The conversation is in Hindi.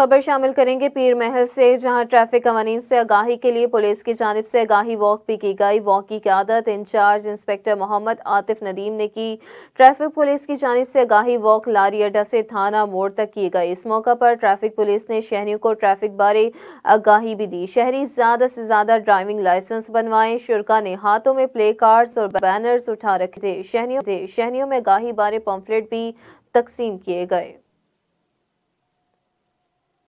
खबर शामिल करेंगे पीर महल से जहां ट्रैफिक कवानीन से आगाही के लिए पुलिस की जानब से आगाही वॉक भी की गई वॉक की क्यादत इंचार्ज इंस्पेक्टर मोहम्मद आतिफ नदीम ने की ट्रैफिक पुलिस की जानब से आगाही वॉक लारी अड्डा से थाना मोड़ तक की गई इस मौका पर ट्रैफिक पुलिस ने शहरियों को ट्रैफिक बारे आगाही भी दी शहरी ज्यादा से ज्यादा ड्राइविंग लाइसेंस बनवाए शुरा ने हाथों में प्ले कार्ड और बैनर्स उठा रखे थे शहरियों शहरियों में आगाही बारे पम्फलेट भी तकसीम किए गए